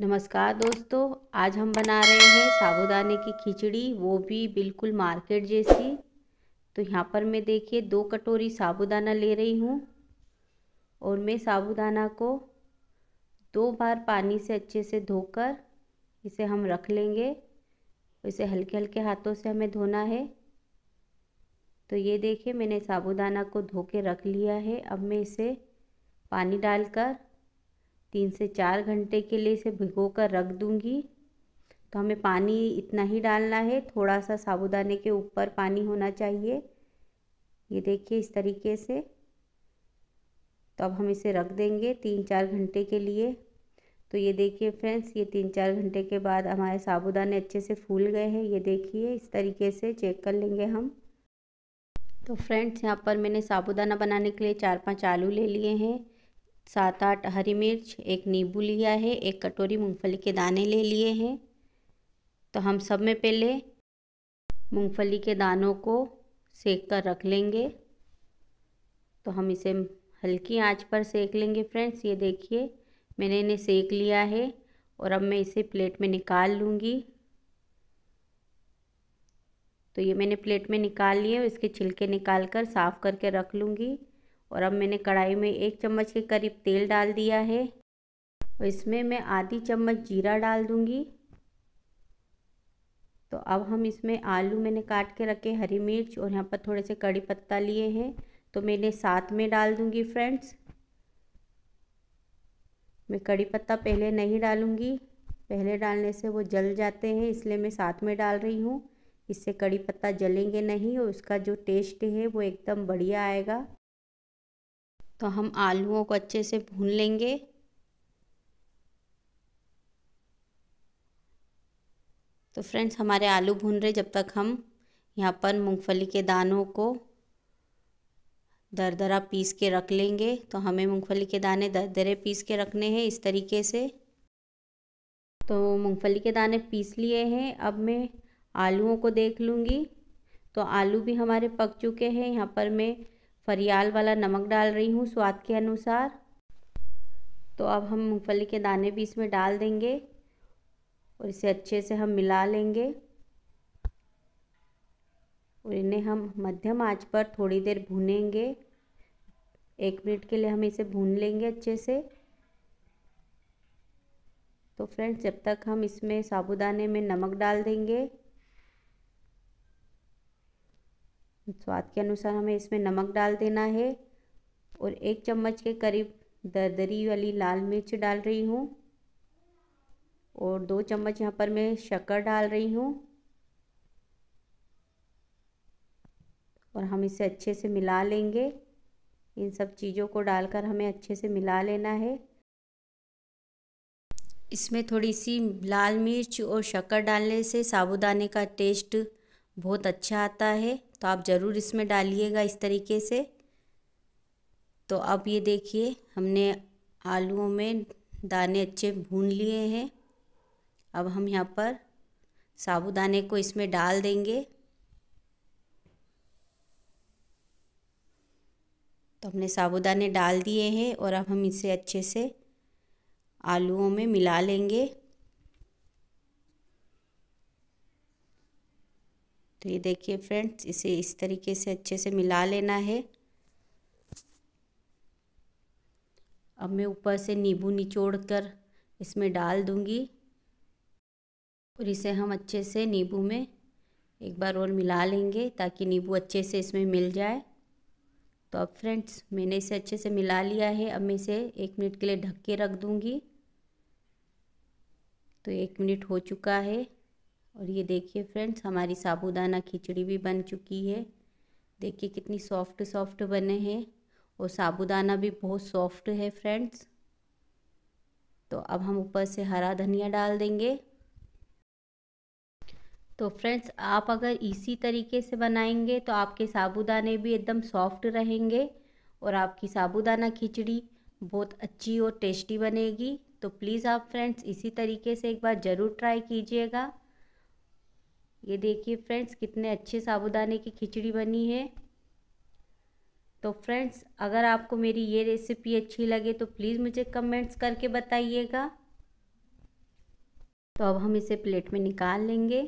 नमस्कार दोस्तों आज हम बना रहे हैं साबुदाने की खिचड़ी वो भी बिल्कुल मार्केट जैसी तो यहाँ पर मैं देखिए दो कटोरी साबुदाना ले रही हूँ और मैं साबुदाना को दो बार पानी से अच्छे से धोकर इसे हम रख लेंगे इसे हल्के हल्के हाथों से हमें धोना है तो ये देखिए मैंने साबुदाना को धो के रख लिया है अब मैं इसे पानी डालकर तीन से चार घंटे के लिए इसे भिगो कर रख दूँगी तो हमें पानी इतना ही डालना है थोड़ा सा साबुदाने के ऊपर पानी होना चाहिए ये देखिए इस तरीके से तो अब हम इसे रख देंगे तीन चार घंटे के लिए तो ये देखिए फ्रेंड्स ये तीन चार घंटे के बाद हमारे साबुदाने अच्छे से फूल गए हैं ये देखिए इस तरीके से चेक कर लेंगे हम तो फ्रेंड्स यहाँ पर मैंने साबुदाना बनाने के लिए चार पांच आलू ले लिए हैं सात आठ हरी मिर्च एक नींबू लिया है एक कटोरी मूंगफली के दाने ले लिए हैं तो हम सब में पहले मूंगफली के दानों को सेक कर रख लेंगे तो हम इसे हल्की आंच पर सेक लेंगे फ्रेंड्स ये देखिए मैंने इन्हें सेक लिया है और अब मैं इसे प्लेट में निकाल लूँगी तो ये मैंने प्लेट में निकाल लिए इसके छिलके निकाल कर साफ़ करके रख लूँगी और अब मैंने कढ़ाई में एक चम्मच के करीब तेल डाल दिया है और इसमें मैं आधी चम्मच जीरा डाल दूंगी तो अब हम इसमें आलू मैंने काट के रखे हरी मिर्च और यहाँ पर थोड़े से कड़ी पत्ता लिए हैं तो मैंने साथ में डाल दूंगी फ्रेंड्स मैं कड़ी पत्ता पहले नहीं डालूंगी पहले डालने से वो जल जाते हैं इसलिए मैं साथ में डाल रही हूँ इससे कड़ी पत्ता जलेंगे नहीं और उसका जो टेस्ट है वो एकदम बढ़िया आएगा तो हम आलूओं को अच्छे से भून लेंगे तो फ्रेंड्स हमारे आलू भून रहे जब तक हम यहाँ पर मूंगफली के दानों को दरदरा पीस के रख लेंगे तो हमें मूंगफली के दाने दरदरे पीस के रखने हैं इस तरीके से तो मूंगफली के दाने पीस लिए हैं अब मैं आलूओं को देख लूँगी तो आलू भी हमारे पक चुके हैं यहाँ पर मैं फरियाल वाला नमक डाल रही हूँ स्वाद के अनुसार तो अब हम मूँगफली के दाने भी इसमें डाल देंगे और इसे अच्छे से हम मिला लेंगे और इन्हें हम मध्यम आंच पर थोड़ी देर भूनेंगे एक मिनट के लिए हम इसे भून लेंगे अच्छे से तो फ्रेंड्स जब तक हम इसमें साबुदाने में नमक डाल देंगे स्वाद के अनुसार हमें इसमें नमक डाल देना है और एक चम्मच के करीब दरदरी वाली लाल मिर्च डाल रही हूँ और दो चम्मच यहाँ पर मैं शक्कर डाल रही हूँ और हम इसे अच्छे से मिला लेंगे इन सब चीज़ों को डालकर हमें अच्छे से मिला लेना है इसमें थोड़ी सी लाल मिर्च और शक्कर डालने से साबुदाने का टेस्ट बहुत अच्छा आता है तो आप ज़रूर इसमें डालिएगा इस तरीके से तो अब ये देखिए हमने आलूओं में दाने अच्छे भून लिए हैं अब हम यहाँ पर साबुदाने को इसमें डाल देंगे तो हमने साबुदाने डाल दिए हैं और अब हम इसे अच्छे से आलूओं में मिला लेंगे तो ये देखिए फ्रेंड्स इसे इस तरीके से अच्छे से मिला लेना है अब मैं ऊपर से नींबू निचोड़ कर इसमें डाल दूँगी और इसे हम अच्छे से नींबू में एक बार और मिला लेंगे ताकि नींबू अच्छे से इसमें मिल जाए तो अब फ्रेंड्स मैंने इसे अच्छे से मिला लिया है अब मैं इसे एक मिनट के लिए ढक के रख दूँगी तो एक मिनट हो चुका है और ये देखिए फ्रेंड्स हमारी साबूदाना खिचड़ी भी बन चुकी है देखिए कितनी सॉफ्ट सॉफ्ट बने हैं और साबूदाना भी बहुत सॉफ्ट है फ्रेंड्स तो अब हम ऊपर से हरा धनिया डाल देंगे तो फ्रेंड्स आप अगर इसी तरीके से बनाएंगे तो आपके साबूदाने भी एकदम सॉफ्ट रहेंगे और आपकी साबूदाना खिचड़ी बहुत अच्छी और टेस्टी बनेगी तो प्लीज़ आप फ्रेंड्स इसी तरीके से एक बार ज़रूर ट्राई कीजिएगा ये देखिए फ्रेंड्स कितने अच्छे साबुदाने की खिचड़ी बनी है तो फ्रेंड्स अगर आपको मेरी ये रेसिपी अच्छी लगे तो प्लीज़ मुझे कमेंट्स करके बताइएगा तो अब हम इसे प्लेट में निकाल लेंगे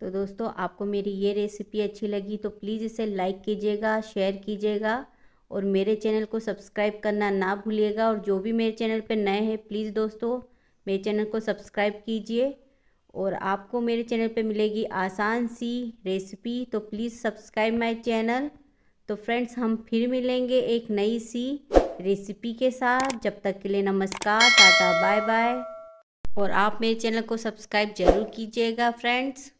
तो दोस्तों आपको मेरी ये रेसिपी अच्छी लगी तो प्लीज़ इसे लाइक कीजिएगा शेयर कीजिएगा और मेरे चैनल को सब्सक्राइब करना ना भूलिएगा और जो भी मेरे चैनल पर नए हैं प्लीज़ दोस्तों मेरे चैनल को सब्सक्राइब कीजिए और आपको मेरे चैनल पे मिलेगी आसान सी रेसिपी तो प्लीज़ सब्सक्राइब माय चैनल तो फ्रेंड्स हम फिर मिलेंगे एक नई सी रेसिपी के साथ जब तक के लिए नमस्कार टाटा बाय बाय और आप मेरे चैनल को सब्सक्राइब ज़रूर कीजिएगा फ्रेंड्स